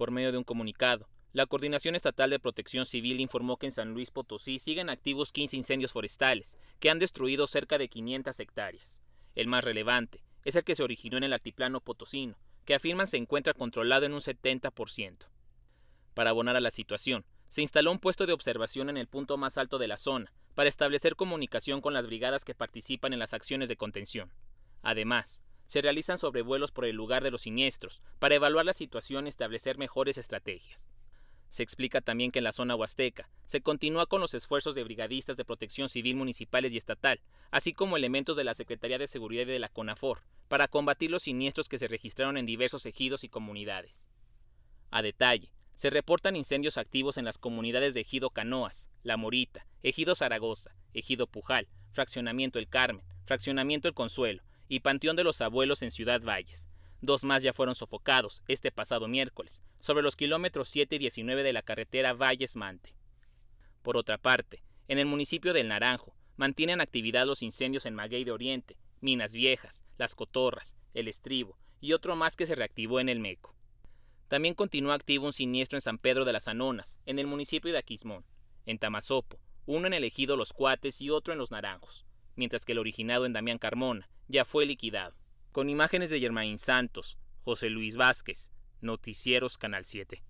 por medio de un comunicado. La Coordinación Estatal de Protección Civil informó que en San Luis Potosí siguen activos 15 incendios forestales, que han destruido cerca de 500 hectáreas. El más relevante es el que se originó en el altiplano potosino, que afirman se encuentra controlado en un 70%. Para abonar a la situación, se instaló un puesto de observación en el punto más alto de la zona, para establecer comunicación con las brigadas que participan en las acciones de contención. Además, se realizan sobrevuelos por el lugar de los siniestros para evaluar la situación y establecer mejores estrategias. Se explica también que en la zona huasteca se continúa con los esfuerzos de brigadistas de protección civil municipales y estatal, así como elementos de la Secretaría de Seguridad y de la CONAFOR, para combatir los siniestros que se registraron en diversos ejidos y comunidades. A detalle, se reportan incendios activos en las comunidades de Ejido Canoas, La Morita, Ejido Zaragoza, Ejido Pujal, Fraccionamiento El Carmen, Fraccionamiento El Consuelo, y Panteón de los Abuelos en Ciudad Valles. Dos más ya fueron sofocados este pasado miércoles, sobre los kilómetros 7 y 19 de la carretera Valles-Mante. Por otra parte, en el municipio del Naranjo, mantienen actividad los incendios en Maguey de Oriente, Minas Viejas, Las Cotorras, El Estribo y otro más que se reactivó en el Meco. También continúa activo un siniestro en San Pedro de las Anonas, en el municipio de Aquismón, en Tamazopo, uno en el ejido Los Cuates y otro en Los Naranjos, mientras que el originado en Damián Carmona, ya fue liquidado. Con imágenes de Germain Santos, José Luis Vázquez, Noticieros Canal 7.